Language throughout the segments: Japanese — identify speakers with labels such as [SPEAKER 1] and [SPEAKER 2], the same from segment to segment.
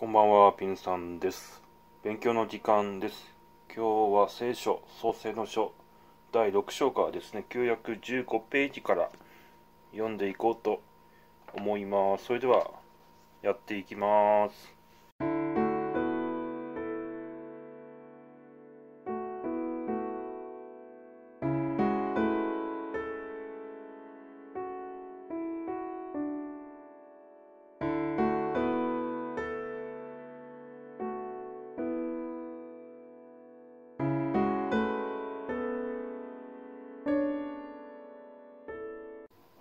[SPEAKER 1] こんばんは、ピンさんです。勉強の時間です。今日は聖書、創世の書、第6章からですね、915ページから読んでいこうと思います。それでは、やっていきます。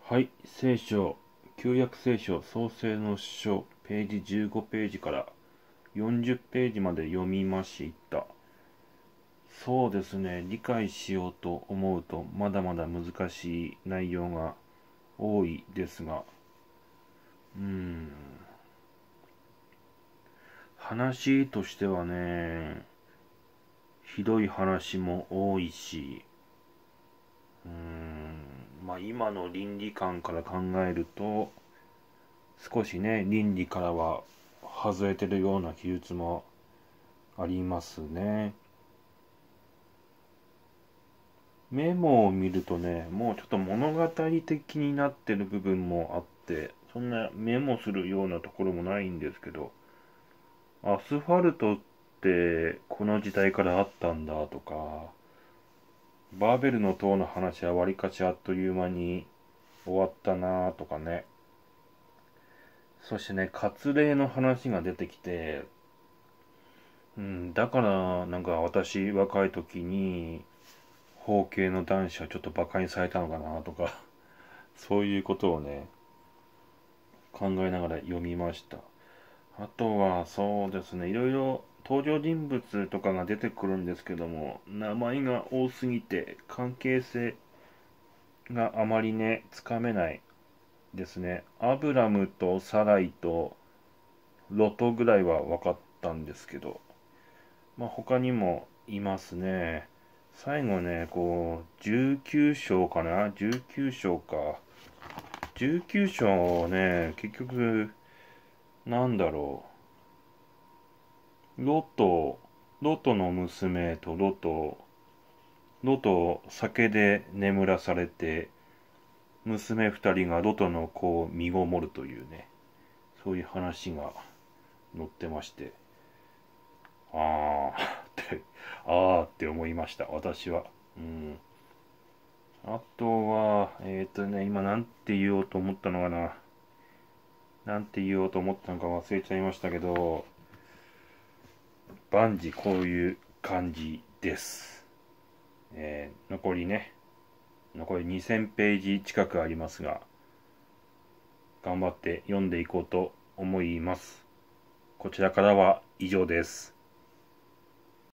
[SPEAKER 1] はい、聖書、旧約聖書創世の書、ページ15ページから40ページまで読みました。そうですね、理解しようと思うと、まだまだ難しい内容が多いですが、うん、話としてはね、ひどい話も多いし、うん、まあ、今の倫理観から考えると少しね倫理からは外れてるような記述もありますねメモを見るとねもうちょっと物語的になってる部分もあってそんなメモするようなところもないんですけどアスファルトってこの時代からあったんだとかバーベルの塔の話はわりかしあっという間に終わったなぁとかね。そしてね、割礼の話が出てきて、うん、だからなんか私若い時に方形の男子はちょっと馬鹿にされたのかなとか、そういうことをね、考えながら読みました。あとはそうですね、いろいろ登場人物とかが出てくるんですけども名前が多すぎて関係性があまりねつかめないですねアブラムとサライとロトぐらいは分かったんですけど、まあ、他にもいますね最後ねこう19章かな19章か19章ね結局なんだろうロト、ロトの娘とロト、ロトを酒で眠らされて、娘二人がロトの子を身ごもるというね、そういう話が載ってまして、ああって、ああって思いました、私は。うん。あとは、えっ、ー、とね、今なんて言おうと思ったのかな。なんて言おうと思ったのか忘れちゃいましたけど、万事こういう感じです。えー、残りね、残り2000ページ近くありますが、頑張って読んでいこうと思います。こちらからは以上です。